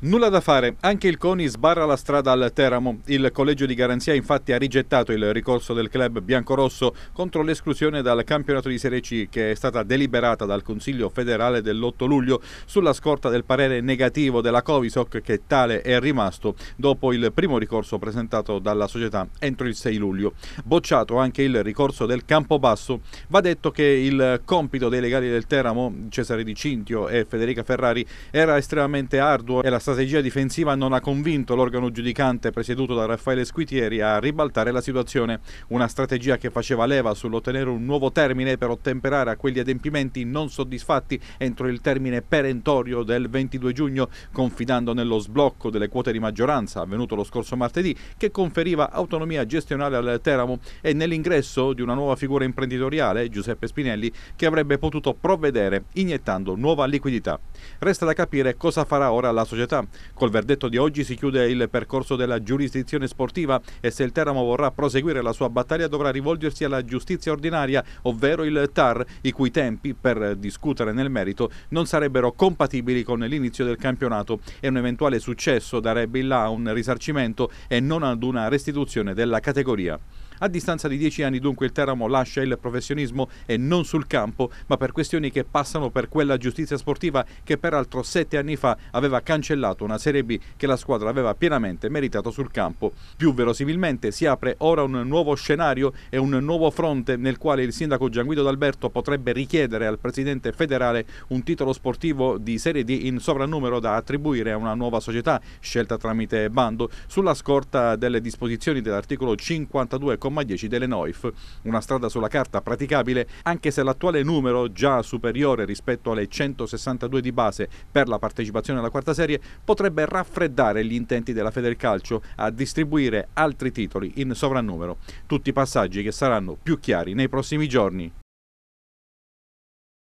Nulla da fare, anche il CONI sbarra la strada al Teramo. Il collegio di garanzia infatti ha rigettato il ricorso del club biancorosso contro l'esclusione dal campionato di Serie C che è stata deliberata dal Consiglio federale dell'8 luglio sulla scorta del parere negativo della Covisoc che tale è rimasto dopo il primo ricorso presentato dalla società entro il 6 luglio. Bocciato anche il ricorso del Campobasso. Va detto che il compito dei legali del Teramo, Cesare Di Cintio e Federica Ferrari, era estremamente arduo e la strategia difensiva non ha convinto l'organo giudicante presieduto da Raffaele Squitieri a ribaltare la situazione, una strategia che faceva leva sull'ottenere un nuovo termine per ottemperare a quegli adempimenti non soddisfatti entro il termine perentorio del 22 giugno, confidando nello sblocco delle quote di maggioranza avvenuto lo scorso martedì che conferiva autonomia gestionale al Teramo e nell'ingresso di una nuova figura imprenditoriale, Giuseppe Spinelli, che avrebbe potuto provvedere iniettando nuova liquidità. Resta da capire cosa farà ora la società giornata. Col verdetto di oggi si chiude il percorso della giurisdizione sportiva e se il Teramo vorrà proseguire la sua battaglia dovrà rivolgersi alla giustizia ordinaria, ovvero il TAR, i cui tempi per discutere nel merito non sarebbero compatibili con l'inizio del campionato e un eventuale successo darebbe in là a un risarcimento e non ad una restituzione della categoria. A distanza di dieci anni dunque il Teramo lascia il professionismo e non sul campo, ma per questioni che passano per quella giustizia sportiva che peraltro sette anni fa aveva cancellato una Serie B che la squadra aveva pienamente meritato sul campo. Più verosimilmente si apre ora un nuovo scenario e un nuovo fronte nel quale il sindaco Gianguido D'Alberto potrebbe richiedere al presidente federale un titolo sportivo di Serie D in sovrannumero da attribuire a una nuova società scelta tramite bando sulla scorta delle disposizioni dell'articolo 52 comma 10 delle NOIF, una strada sulla carta praticabile anche se l'attuale numero, già superiore rispetto alle 162 di base per la partecipazione alla quarta serie, potrebbe raffreddare gli intenti della Federcalcio a distribuire altri titoli in sovrannumero. Tutti passaggi che saranno più chiari nei prossimi giorni.